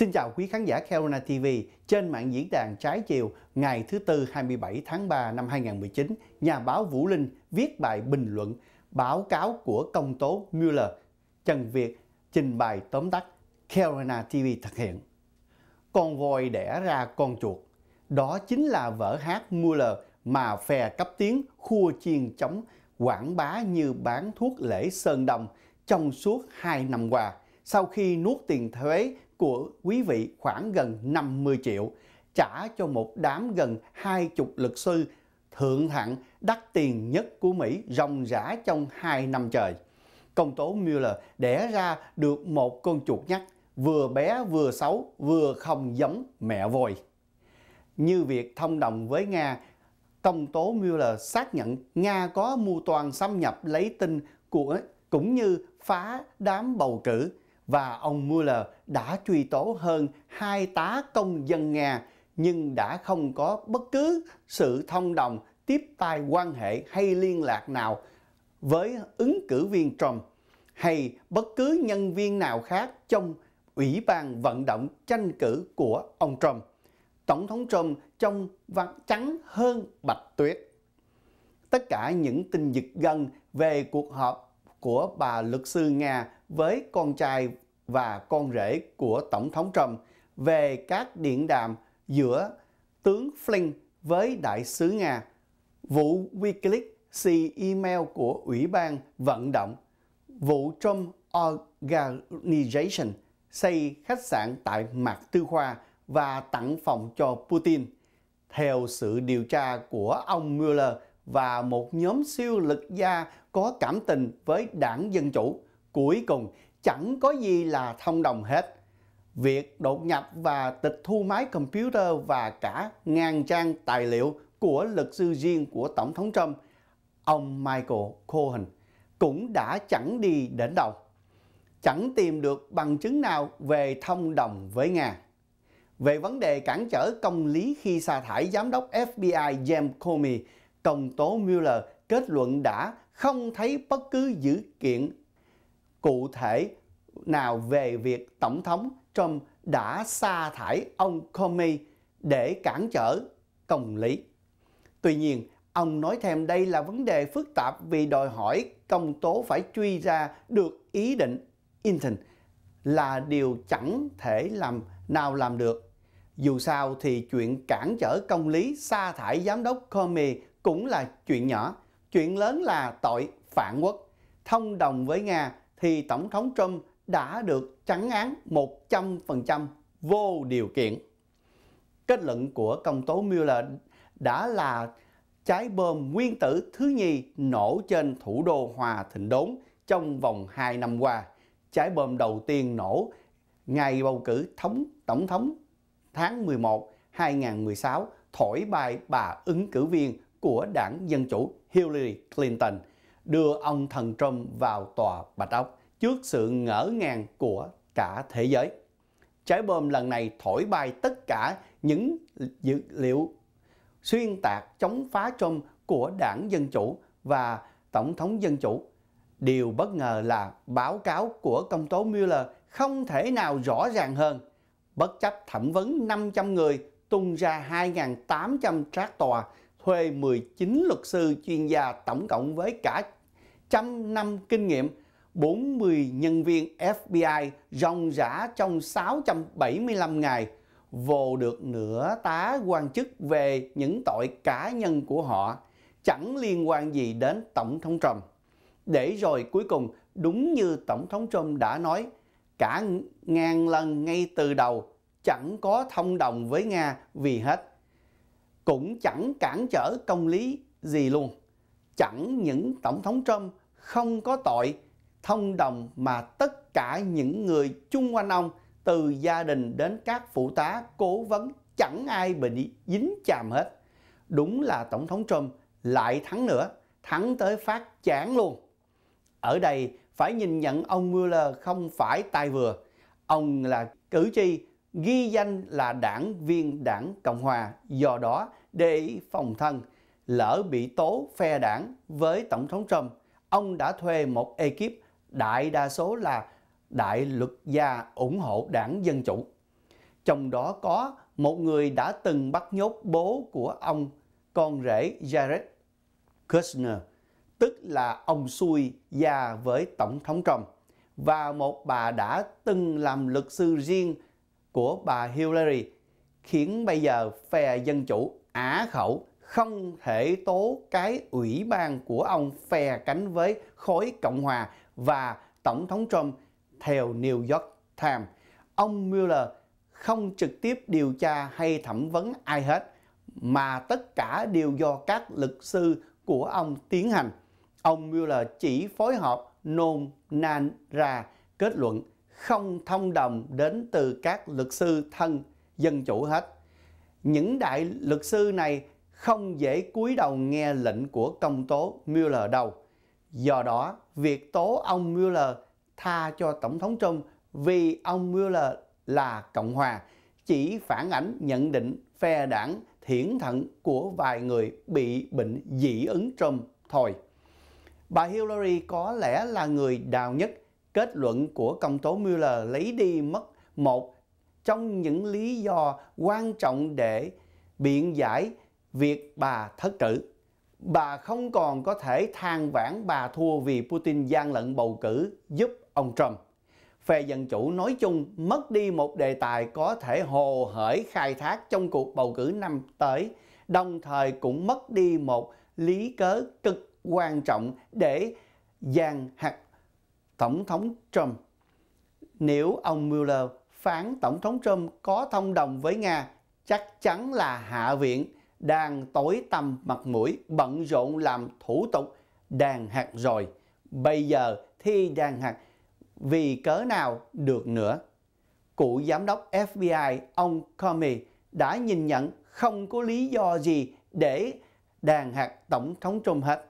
Xin chào quý khán giả Carolina TV trên mạng diễn đàn trái chiều ngày thứ Tư 27 tháng 3 năm 2019, nhà báo Vũ Linh viết bài bình luận báo cáo của công tố Mueller, Trần Việt trình bày tóm tắt Carolina TV thực hiện. Con voi đẻ ra con chuột, đó chính là vở hát Mueller mà phe cấp tiếng khua chiên chống quảng bá như bán thuốc lễ sơn đồng trong suốt 2 năm qua sau khi nuốt tiền thuế của quý vị khoảng gần 50 triệu, trả cho một đám gần 20 luật sư thượng hạng đắt tiền nhất của Mỹ ròng rã trong 2 năm trời. Công tố Mueller đẻ ra được một con chuột nhắt vừa bé vừa xấu vừa không giống mẹ vòi Như việc thông đồng với Nga, công tố Mueller xác nhận Nga có mưu toàn xâm nhập lấy tin của cũng như phá đám bầu cử và ông Mueller đã truy tố hơn hai tá công dân Nga nhưng đã không có bất cứ sự thông đồng tiếp tay quan hệ hay liên lạc nào với ứng cử viên Trump hay bất cứ nhân viên nào khác trong Ủy ban vận động tranh cử của ông Trump. Tổng thống Trump trông vắng trắng hơn bạch tuyết. Tất cả những tin dịch gần về cuộc họp của bà luật sư Nga với con trai và con rể của Tổng thống Trump về các điện đàm giữa tướng Flynn với đại sứ Nga, vụ Wikileaks xì email của Ủy ban vận động, vụ Trump Organization xây khách sạn tại Mạc Tư Khoa và tặng phòng cho Putin. Theo sự điều tra của ông Mueller và một nhóm siêu lực gia có cảm tình với đảng Dân Chủ, cuối cùng chẳng có gì là thông đồng hết. Việc đột nhập và tịch thu máy computer và cả ngàn trang tài liệu của luật sư riêng của Tổng thống Trump, ông Michael Cohen, cũng đã chẳng đi đến đâu. Chẳng tìm được bằng chứng nào về thông đồng với Nga. Về vấn đề cản trở công lý khi sa thải giám đốc FBI James Comey, công tố Mueller kết luận đã không thấy bất cứ dữ kiện cụ thể nào về việc Tổng thống Trump đã sa thải ông Comey để cản trở công lý. Tuy nhiên, ông nói thêm đây là vấn đề phức tạp vì đòi hỏi công tố phải truy ra được ý định intent là điều chẳng thể làm nào làm được. Dù sao thì chuyện cản trở công lý sa thải giám đốc Comey cũng là chuyện nhỏ. Chuyện lớn là tội phản quốc. Thông đồng với Nga thì Tổng thống Trump đã được trắng án 100% vô điều kiện. Kết luận của công tố Mueller đã là trái bom nguyên tử thứ nhì nổ trên thủ đô Hòa Thịnh Đốn trong vòng 2 năm qua. Trái bom đầu tiên nổ ngày bầu cử thống tổng thống tháng 11 2016 thổi bay bà ứng cử viên của đảng Dân Chủ Hillary Clinton đưa ông thần Trump vào tòa Bạch Ốc trước sự ngỡ ngàng của cả thế giới. Trái bom lần này thổi bay tất cả những dữ liệu xuyên tạc chống phá Trump của đảng Dân Chủ và Tổng thống Dân Chủ. Điều bất ngờ là báo cáo của công tố Mueller không thể nào rõ ràng hơn. Bất chấp thẩm vấn 500 người, tung ra 2.800 trác tòa, thuê 19 luật sư chuyên gia tổng cộng với cả trăm năm kinh nghiệm, 40 nhân viên FBI rong rã trong 675 ngày vồ được nửa tá quan chức về những tội cá nhân của họ chẳng liên quan gì đến Tổng thống Trump. Để rồi cuối cùng, đúng như Tổng thống Trump đã nói, cả ngàn lần ngay từ đầu chẳng có thông đồng với Nga vì hết. Cũng chẳng cản trở công lý gì luôn. Chẳng những Tổng thống Trump không có tội thông đồng mà tất cả những người chung quanh ông từ gia đình đến các phụ tá cố vấn chẳng ai bị dính chàm hết đúng là tổng thống trump lại thắng nữa thắng tới phát chán luôn ở đây phải nhìn nhận ông mueller không phải tay vừa ông là cử tri ghi danh là đảng viên đảng cộng hòa do đó để phòng thân lỡ bị tố phe đảng với tổng thống trump ông đã thuê một ekip đại đa số là đại luật gia ủng hộ đảng Dân Chủ. Trong đó có một người đã từng bắt nhốt bố của ông, con rể Jared Kushner, tức là ông xui gia với Tổng thống Trump, và một bà đã từng làm luật sư riêng của bà Hillary, khiến bây giờ phe Dân Chủ á khẩu không thể tố cái ủy ban của ông phe cánh với khối Cộng hòa và Tổng thống Trump theo New York Times. Ông Mueller không trực tiếp điều tra hay thẩm vấn ai hết mà tất cả đều do các luật sư của ông tiến hành. Ông Mueller chỉ phối hợp nôn nan ra kết luận không thông đồng đến từ các luật sư thân dân chủ hết. Những đại luật sư này không dễ cúi đầu nghe lệnh của công tố Mueller đâu. Do đó, việc tố ông Mueller tha cho Tổng thống Trump vì ông Mueller là Cộng hòa chỉ phản ánh nhận định phe đảng thiển thận của vài người bị bệnh dị ứng Trump thôi. Bà Hillary có lẽ là người đào nhất kết luận của công tố Mueller lấy đi mất một trong những lý do quan trọng để biện giải việc bà thất cử. Bà không còn có thể than vãn bà thua vì Putin gian lận bầu cử giúp ông Trump. Phe Dân Chủ nói chung mất đi một đề tài có thể hồ hởi khai thác trong cuộc bầu cử năm tới, đồng thời cũng mất đi một lý cớ cực quan trọng để gian hạt Tổng thống Trump. Nếu ông Mueller phán Tổng thống Trump có thông đồng với Nga, chắc chắn là Hạ viện đang tối tăm mặt mũi bận rộn làm thủ tục đàn hạt rồi. Bây giờ thi đàn hạt vì cớ nào được nữa. Cựu giám đốc FBI ông Comey đã nhìn nhận không có lý do gì để đàn hạt tổng thống Trump hết.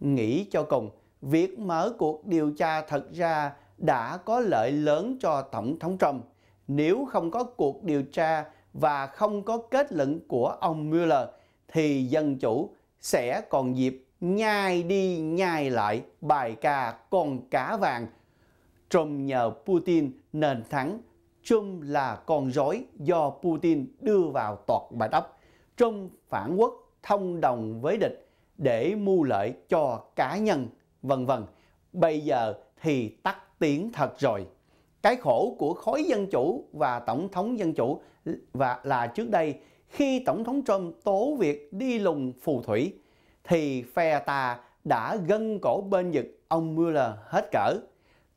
Nghĩ cho cùng, việc mở cuộc điều tra thật ra đã có lợi lớn cho tổng thống Trump. Nếu không có cuộc điều tra và không có kết luận của ông Mueller thì dân chủ sẽ còn dịp nhai đi nhai lại bài ca con cá vàng. Trump nhờ Putin nền thắng, Trump là con rối do Putin đưa vào tọt bài óc. Trump phản quốc thông đồng với địch để mưu lợi cho cá nhân, vân vân. Bây giờ thì tắt tiếng thật rồi cái khổ của khối dân chủ và tổng thống dân chủ và là trước đây khi tổng thống Trump tố việc đi lùng phù thủy thì phe ta đã gân cổ bên giật ông Mueller hết cỡ,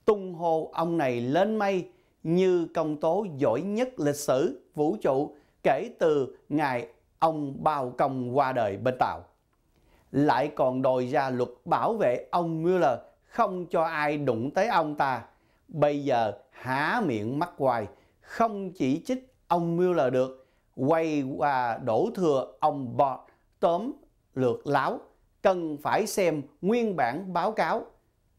tung hô ông này lên mây như công tố giỏi nhất lịch sử vũ trụ kể từ ngày ông bao công qua đời bên Tàu. Lại còn đòi ra luật bảo vệ ông Mueller không cho ai đụng tới ông ta. Bây giờ há miệng mắc hoài không chỉ trích ông Mueller được quay qua đổ thừa ông Bot tóm lược láo cần phải xem nguyên bản báo cáo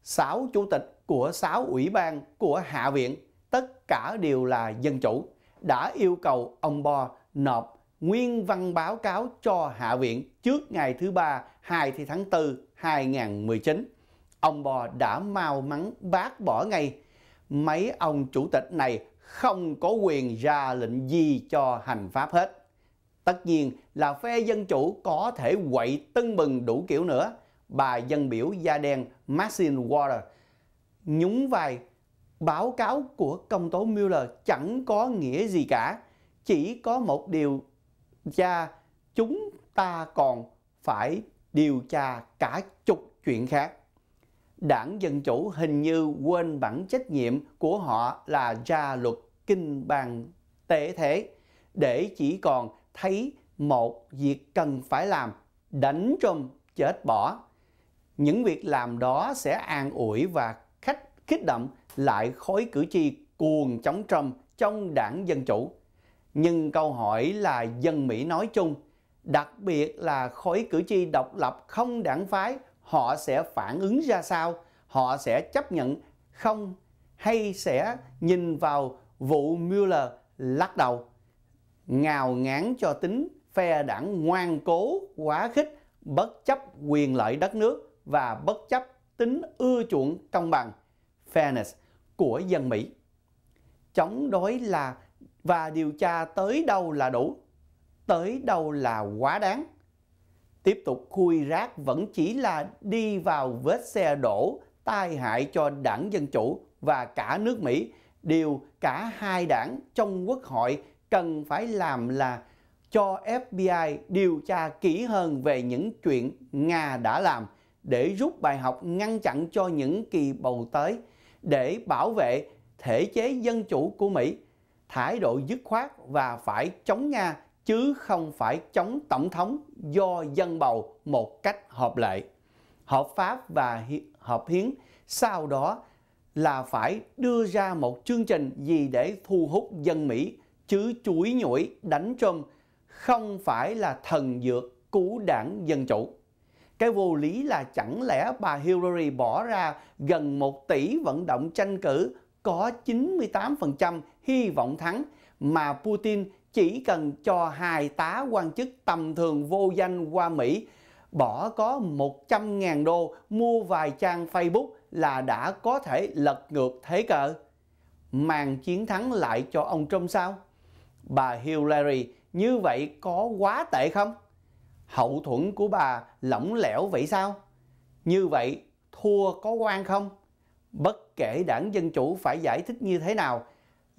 sáu chủ tịch của sáu ủy ban của Hạ viện tất cả đều là dân chủ đã yêu cầu ông Bo nộp nguyên văn báo cáo cho Hạ viện trước ngày thứ ba 2 tháng 4 2019. Ông Bo đã mau mắn bác bỏ ngay mấy ông chủ tịch này không có quyền ra lệnh gì cho hành pháp hết. Tất nhiên là phe Dân Chủ có thể quậy tưng bừng đủ kiểu nữa. Bà dân biểu da đen Maxine Water nhúng vai báo cáo của công tố Mueller chẳng có nghĩa gì cả. Chỉ có một điều cha chúng ta còn phải điều tra cả chục chuyện khác đảng Dân Chủ hình như quên bản trách nhiệm của họ là ra luật kinh bàn tế thế để chỉ còn thấy một việc cần phải làm đánh trùm chết bỏ những việc làm đó sẽ an ủi và khách kích động lại khối cử tri cuồng chống Trump trong đảng Dân Chủ. Nhưng câu hỏi là dân Mỹ nói chung, đặc biệt là khối cử tri độc lập không đảng phái họ sẽ phản ứng ra sao họ sẽ chấp nhận không hay sẽ nhìn vào vụ Mueller lắc đầu ngào ngán cho tính phe đảng ngoan cố quá khích bất chấp quyền lợi đất nước và bất chấp tính ưa chuộng công bằng fairness của dân Mỹ chống đối là và điều tra tới đâu là đủ tới đâu là quá đáng Tiếp tục khui rác vẫn chỉ là đi vào vết xe đổ tai hại cho đảng Dân Chủ và cả nước Mỹ. Điều cả hai đảng trong quốc hội cần phải làm là cho FBI điều tra kỹ hơn về những chuyện Nga đã làm để rút bài học ngăn chặn cho những kỳ bầu tới, để bảo vệ thể chế dân chủ của Mỹ, thái độ dứt khoát và phải chống Nga chứ không phải chống tổng thống do dân bầu một cách hợp lệ. Hợp pháp và hợp hiến sau đó là phải đưa ra một chương trình gì để thu hút dân Mỹ chứ chuối nhủi đánh Trump không phải là thần dược cứu đảng Dân Chủ. Cái vô lý là chẳng lẽ bà Hillary bỏ ra gần 1 tỷ vận động tranh cử có 98% hy vọng thắng mà Putin chỉ cần cho hai tá quan chức tầm thường vô danh qua Mỹ bỏ có 100.000 đô mua vài trang Facebook là đã có thể lật ngược thế cờ. Màn chiến thắng lại cho ông Trump sao? Bà Hillary như vậy có quá tệ không? Hậu thuẫn của bà lỏng lẻo vậy sao? Như vậy thua có quan không? Bất kể đảng Dân Chủ phải giải thích như thế nào –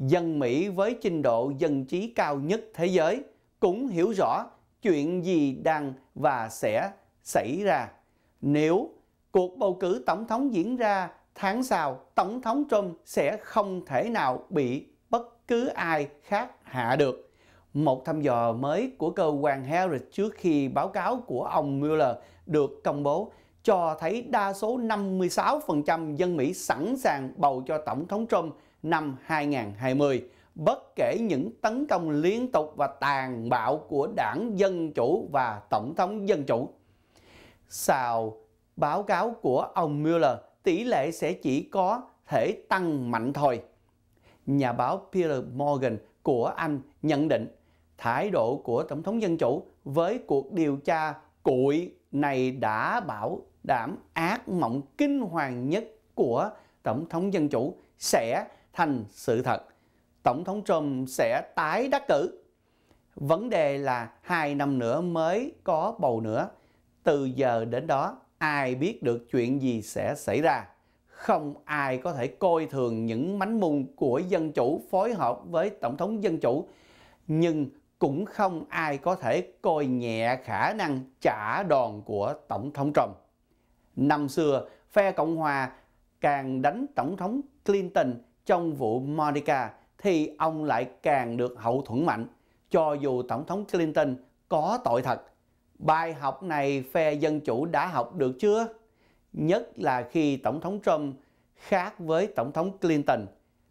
dân Mỹ với trình độ dân trí cao nhất thế giới cũng hiểu rõ chuyện gì đang và sẽ xảy ra. Nếu cuộc bầu cử tổng thống diễn ra tháng sau, tổng thống Trump sẽ không thể nào bị bất cứ ai khác hạ được. Một thăm dò mới của cơ quan Harris trước khi báo cáo của ông Mueller được công bố cho thấy đa số 56% dân Mỹ sẵn sàng bầu cho tổng thống Trump năm 2020 bất kể những tấn công liên tục và tàn bạo của đảng Dân Chủ và Tổng thống Dân Chủ. Sau báo cáo của ông Mueller, tỷ lệ sẽ chỉ có thể tăng mạnh thôi. Nhà báo Peter Morgan của Anh nhận định thái độ của Tổng thống Dân Chủ với cuộc điều tra cụi này đã bảo đảm ác mộng kinh hoàng nhất của Tổng thống Dân Chủ sẽ thành sự thật. Tổng thống Trump sẽ tái đắc cử. Vấn đề là hai năm nữa mới có bầu nữa. Từ giờ đến đó, ai biết được chuyện gì sẽ xảy ra. Không ai có thể coi thường những mánh mùng của dân chủ phối hợp với Tổng thống Dân chủ. Nhưng cũng không ai có thể coi nhẹ khả năng trả đòn của Tổng thống Trump. Năm xưa, phe Cộng Hòa càng đánh Tổng thống Clinton trong vụ Monica thì ông lại càng được hậu thuẫn mạnh cho dù Tổng thống Clinton có tội thật. Bài học này phe Dân Chủ đã học được chưa? Nhất là khi Tổng thống Trump khác với Tổng thống Clinton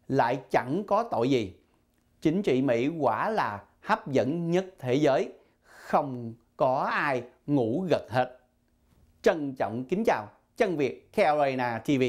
lại chẳng có tội gì. Chính trị Mỹ quả là hấp dẫn nhất thế giới, không có ai ngủ gật hết. Trân trọng kính chào, chân Việt Carolina TV.